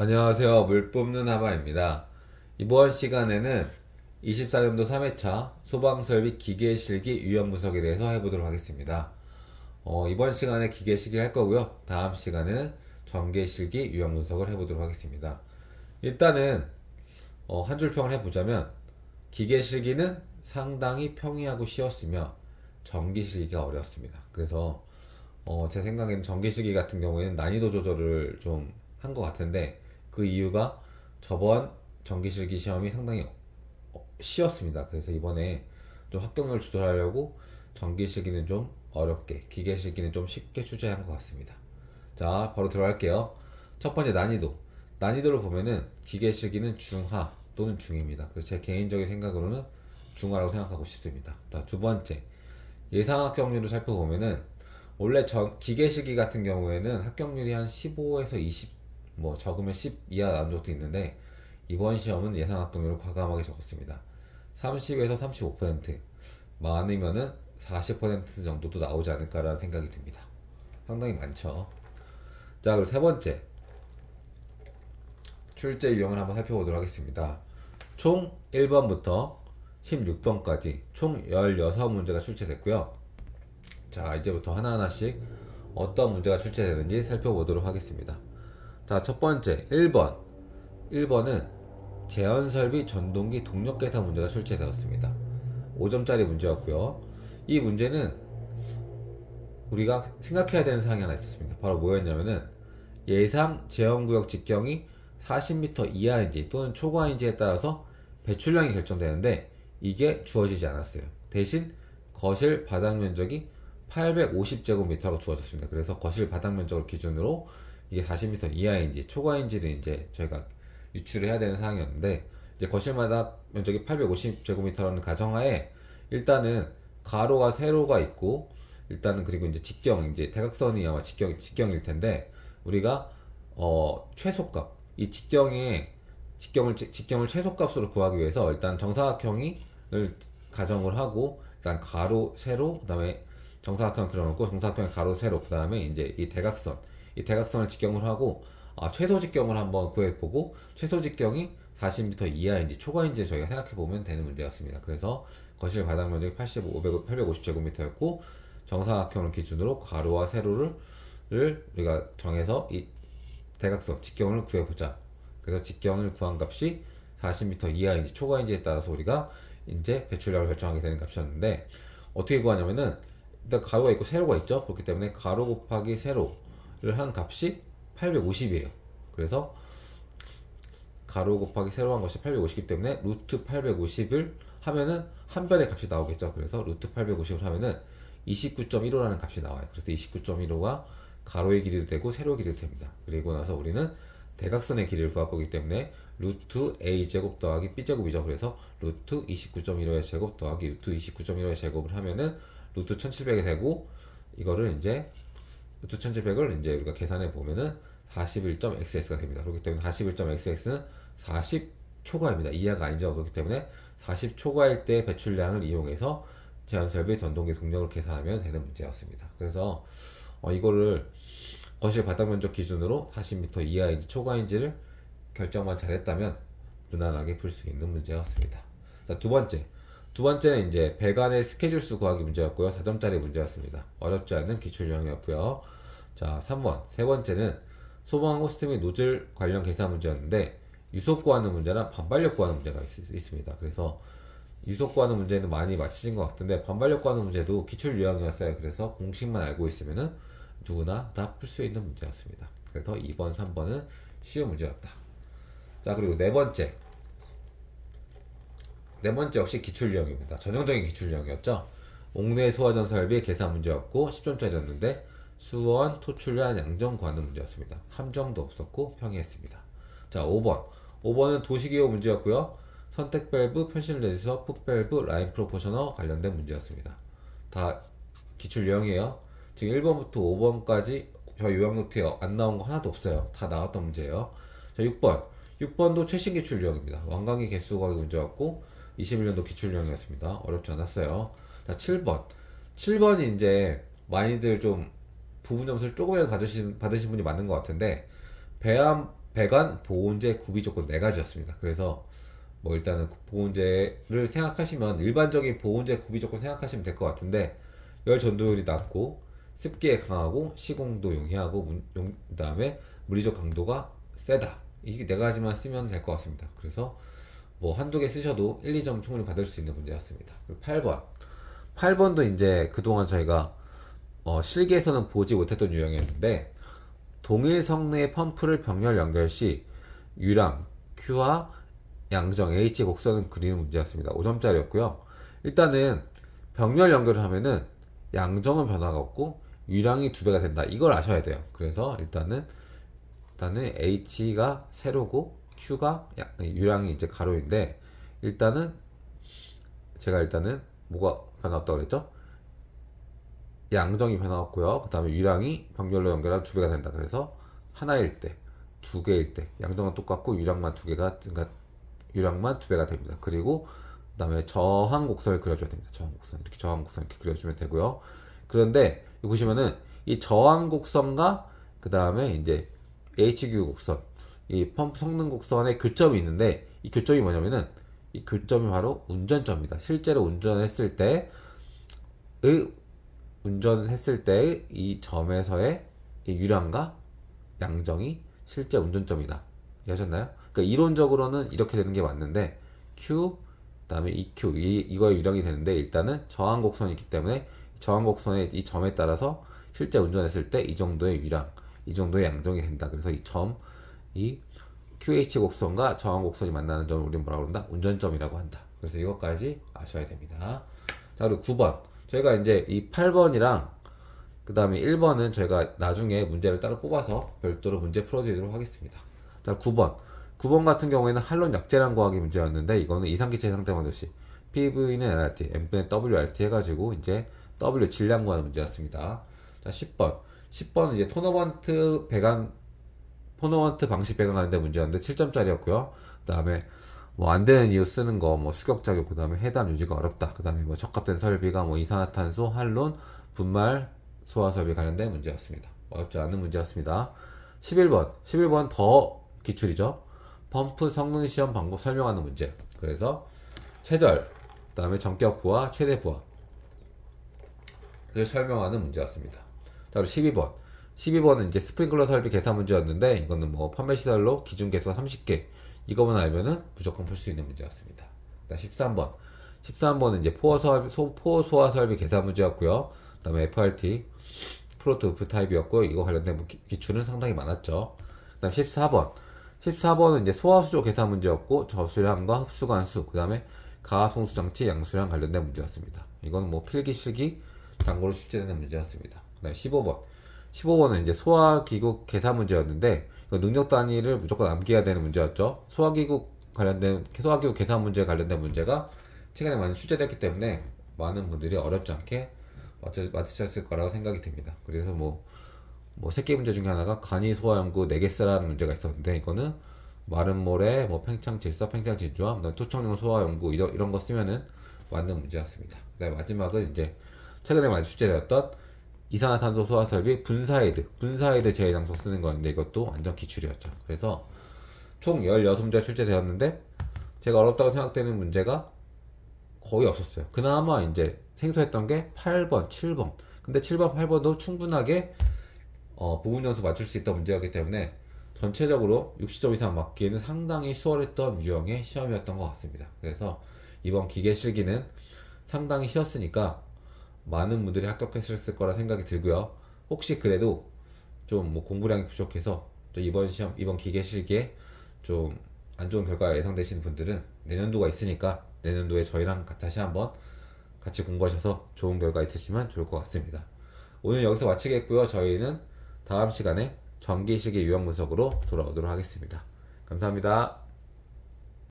안녕하세요. 물 뽑는 하바입니다 이번 시간에는 24년도 3회차 소방설비 기계실기 유형 분석에 대해서 해보도록 하겠습니다. 어, 이번 시간에 기계실기를 할 거고요. 다음 시간에는 전개실기 유형 분석을 해보도록 하겠습니다. 일단은 어, 한 줄평을 해보자면 기계실기는 상당히 평이하고 쉬웠으며 전기실기가 어려웠습니다. 그래서 어, 제 생각에는 전기실기 같은 경우에는 난이도 조절을 좀 한 것 같은데 그 이유가 저번 전기실기 시험이 상당히 쉬웠습니다. 그래서 이번에 좀 합격률 조절하려고 전기실기는 좀 어렵게, 기계실기는 좀 쉽게 출제한 것 같습니다. 자, 바로 들어갈게요. 첫 번째 난이도. 난이도를 보면은 기계실기는 중하 또는 중입니다. 그래서 제 개인적인 생각으로는 중하라고 생각하고 싶습니다. 자, 두 번째. 예상 합격률을 살펴보면은 원래 전 기계실기 같은 경우에는 합격률이 한 15에서 20뭐 적으면 10 이하 나온 도 있는데 이번 시험은 예상 합동률을 과감하게 적었습니다. 30에서 35% 많으면은 40% 정도도 나오지 않을까라는 생각이 듭니다. 상당히 많죠. 자, 그리고 세 번째. 출제 유형을 한번 살펴보도록 하겠습니다. 총 1번부터 16번까지 총 16문제가 출제됐고요. 자, 이제부터 하나하나씩 어떤 문제가 출제되는지 살펴보도록 하겠습니다. 자, 첫 번째 1번. 1번은 재현설비 전동기 동력 계산 문제가 출제되었습니다. 5점짜리 문제였고요. 이 문제는 우리가 생각해야 되는 사항이 하나 있었습니다. 바로 뭐였냐면은 예상 재현구역 직경이 40m 이하인지 또는 초과인지에 따라서 배출량이 결정되는데 이게 주어지지 않았어요. 대신 거실 바닥 면적이 850제곱미터가 주어졌습니다. 그래서 거실 바닥 면적을 기준으로 이게 40m 이하인지 초과인지를 이제 저희가 유출을 해야 되는 상황이었는데 이제 거실마다 면적이 850제곱미터라는 가정하에 일단은 가로가 세로가 있고 일단은 그리고 이제 직경 이제 대각선이 아마 직경 직경일 텐데 우리가 어 최소값 이 직경의 직경을 직경을 최소값으로 구하기 위해서 일단 정사각형을 가정을 하고 일단 가로 세로 그다음에 정사각형 그려놓고 정사각형의 가로 세로 그다음에 이제 이 대각선 이 대각선을 직경으로 하고 아, 최소 직경을 한번 구해보고 최소 직경이 40m 이하인지 초과인지 저희가 생각해보면 되는 문제였습니다. 그래서 거실 바닥 면적이 85, 500, 850제곱미터였고 정사각형을 기준으로 가로와 세로를 우리가 정해서 이 대각선 직경을 구해보자. 그래서 직경을 구한 값이 40m 이하인지 초과인지에 따라서 우리가 이제 배출량을 결정하게 되는 값이었는데 어떻게 구하냐면은 일단 가로가 있고 세로가 있죠. 그렇기 때문에 가로 곱하기 세로 한 값이 850이에요. 그래서 가로 곱하기 세로 한 것이 850이기 때문에 루트 850을 하면은 한 변의 값이 나오겠죠. 그래서 루트 850을 하면은 29.15라는 값이 나와요. 그래서 29.15가 가로의 길이도 되고 세로의 길이도 됩니다. 그리고 나서 우리는 대각선의 길이를 구할 거기 때문에 루트 a 제곱 더하기 b 제곱이죠. 그래서 루트 29.15의 제곱 더하기 루트 29.15의 제곱을 하면은 루트 1700이 되고 이거를 이제 2 7 0 0을 이제 우리가 계산해 보면은 41.xx가 됩니다. 그렇기 때문에 41.xx는 40 초과입니다. 이하가 아니죠. 그렇기 때문에 40 초과일 때 배출량을 이용해서 제한설비 전동기 동력을 계산하면 되는 문제였습니다. 그래서 어, 이거를 거실 바닥 면적 기준으로 40m 이하인지 초과인지를 결정만 잘했다면 무난하게 풀 수 있는 문제였습니다. 자, 두 번째. 두 번째는 이제 배관의 스케줄 수 구하기 문제였고요. 4점짜리 문제였습니다. 어렵지 않은 기출형이었고요. 자, 3번. 세 번째는 소방 호스템의 노즐 관련 계산 문제였는데 유속 구하는 문제나 반발력 구하는 문제가 있, 있습니다. 그래서 유속 구하는 문제는 많이 맞히신 것 같은데 반발력 구하는 문제도 기출 유형이었어요. 그래서 공식만 알고 있으면 누구나 다 풀 수 있는 문제였습니다. 그래서 2번, 3번은 쉬운 문제였다. 자, 그리고 네 번째. 네 번째 역시 기출유형입니다. 전형적인 기출유형이었죠. 옥내 소화전 설비 계산 문제였고 10점짜리였는데 수원, 토출란, 양정 구하는 문제였습니다. 함정도 없었고 평이했습니다. 자 5번 5번은 도시기호 문제였고요. 선택밸브, 편신레지서, 풋밸브, 라인 프로포셔너 관련된 문제였습니다. 다 기출 유형이에요. 지금 1번부터 5번까지 저 요약 노트에 안 나온 거 하나도 없어요. 다 나왔던 문제예요. 자 6번 6번도 최신 기출 유형입니다. 왕강의 개수 구하기 문제였고 21년도 기출령이었습니다. 어렵지 않았어요. 자, 7번. 7번이 이제 많이들 좀 부분 점수를 조금이라도 받으신, 받으신 분이 맞는 것 같은데, 배암, 배관, 보온제, 구비 조건 4 가지였습니다. 그래서 뭐 일단은 보온제를 생각하시면 일반적인 보온제 구비 조건 생각하시면 될 것 같은데, 열 전도율이 낮고, 습기에 강하고, 시공도 용이하고, 그다음에 물리적 강도가 세다. 이게 4 가지만 쓰면 될 것 같습니다. 그래서 뭐 한두 개 쓰셔도 1, 2점 충분히 받을 수 있는 문제였습니다. 8번. 8번도 이제 그동안 저희가 어, 실기에서는 보지 못했던 유형이었는데 동일 성능의 펌프를 병렬 연결 시유량 Q와 양정 h 곡선을 그리는 문제였습니다. 5점짜리였고요. 일단은 병렬 연결을 하면은 양정은 변화가 없고 유량이 두 배가 된다. 이걸 아셔야 돼요. 그래서 일단은 일단은 H가 세로고 Q가 유량이 이제 가로인데 일단은 제가 일단은 뭐가 변화 없다고 그랬죠? 양정이 변화 없고요. 그 다음에 유량이 병렬로 연결한 두 배가 된다. 그래서 하나일 때, 두 개일 때, 양정은 똑같고 유량만 두 개가, 그러니까 유량만 두 배가 됩니다. 그리고 그 다음에 저항 곡선을 그려줘야 됩니다. 저항 곡선 이렇게 저항 곡선 이렇게 그려주면 되고요. 그런데 보시면은 이 저항 곡선과 그 다음에 이제 HQ 곡선 이 펌프 성능 곡선의 교점이 있는데 이 교점이 뭐냐면은 이 교점이 바로 운전점입니다. 실제로 운전했을 때의 운전했을 때의 이 점에서의 이 유량과 양정이 실제 운전점이다. 이해하셨나요? 그러니까 이론적으로는 이렇게 되는 게 맞는데 Q 그다음에 EQ 이 이거의 유량이 되는데 일단은 저항 곡선이기 있 때문에 저항 곡선의 이 점에 따라서 실제 운전했을 때 이 정도의 유량, 이 정도의 양정이 된다. 그래서 이점 이 QH 곡선과 저항 곡선이 만나는 점을 우리는 뭐라 그런다? 운전점이라고 한다. 그래서 이것까지 아셔야 됩니다. 자, 그리고 9번. 저희가 이제 이 8번이랑 그 다음에 1번은 저희가 나중에 문제를 따로 뽑아서 별도로 문제 풀어드리도록 하겠습니다. 자, 9번. 9번 같은 경우에는 할론 약재량 구하기 문제였는데 이거는 이상기체 상태만 도시 PV는 LRT, M분의 WRT 해가지고 이제 W 질량 구하는 문제였습니다. 자, 10번. 10번은 이제 토너먼트 배관 포노먼트 방식 배경하는데 문제였는데 7점짜리였고요. 그 다음에 뭐 안 되는 이유 쓰는 거, 뭐 수격 자격그 다음에 해담 유지가 어렵다. 그 다음에 뭐 적합된 설비가 뭐 이산화탄소, 한론, 분말, 소화 설비 관련된 문제였습니다. 어렵지 않은 문제였습니다. 11번, 11번 더 기출이죠. 펌프 성능 시험 방법 설명하는 문제. 그래서 체절, 그 다음에 전격 부하, 최대 부하를 설명하는 문제였습니다. 자, 그리고 12번. 12번은 이제 스프링클러 설비 계산 문제였는데 이거는 뭐 판매 시설로 기준 개수가 30개 이거만 알면은 무조건 풀 수 있는 문제였습니다. 13번 13번은 이제 포화 소화, 소, 포 소화 설비 계산 문제였고요. 그 다음에 FRT 프로토 우프 타입이었고 이거 관련된 뭐 기출은 상당히 많았죠. 그 다음 14번 14번은 이제 소화수조 계산 문제였고 저수량과 흡수관수 그 다음에 가압송수 장치 양수량 관련된 문제였습니다. 이건 뭐 필기 실기 단골로 출제되는 문제였습니다. 그 다음에 15번 15번은 이제 소화기구 계산 문제였는데 능력 단위를 무조건 남겨야 되는 문제였죠. 소화기구 관련된 소화기구 계산 문제 관련된 문제가 최근에 많이 출제됐기 때문에 많은 분들이 어렵지 않게 맞으셨을 거라고 생각이 듭니다. 그래서 뭐, 뭐, 세개 문제 중에 하나가 간이 소화 연구 4개 쓰라는 문제가 있었는데, 이거는 마른 모래, 뭐, 팽창 질서, 팽창 진주함, 토청용 소화 연구, 이런, 이런 거 쓰면은 맞는 문제였습니다. 그 다음에 마지막은 이제 최근에 많이 출제되었던 이산화탄소 소화 설비 분사헤드, 분사헤드 제외 장소 쓰는 거였는데 이것도 완전 기출이었죠. 그래서 총 16문제 출제되었는데 제가 어렵다고 생각되는 문제가 거의 없었어요. 그나마 이제 생소했던 게 8번, 7번. 근데 7번, 8번도 충분하게 어, 부분 연수 맞출 수 있던 문제였기 때문에 전체적으로 60점 이상 맞기에는 상당히 수월했던 유형의 시험이었던 것 같습니다. 그래서 이번 기계 실기는 상당히 쉬웠으니까 많은 분들이 합격했을 거라 생각이 들고요. 혹시 그래도 좀 뭐 공부량이 부족해서 이번 시험, 이번 기계 실기에 좀 안 좋은 결과가 예상되시는 분들은 내년도가 있으니까 내년도에 저희랑 다시 한번 같이 공부하셔서 좋은 결과 있으시면 좋을 것 같습니다. 오늘 여기서 마치겠고요. 저희는 다음 시간에 전기 실기 유형 분석으로 돌아오도록 하겠습니다. 감사합니다.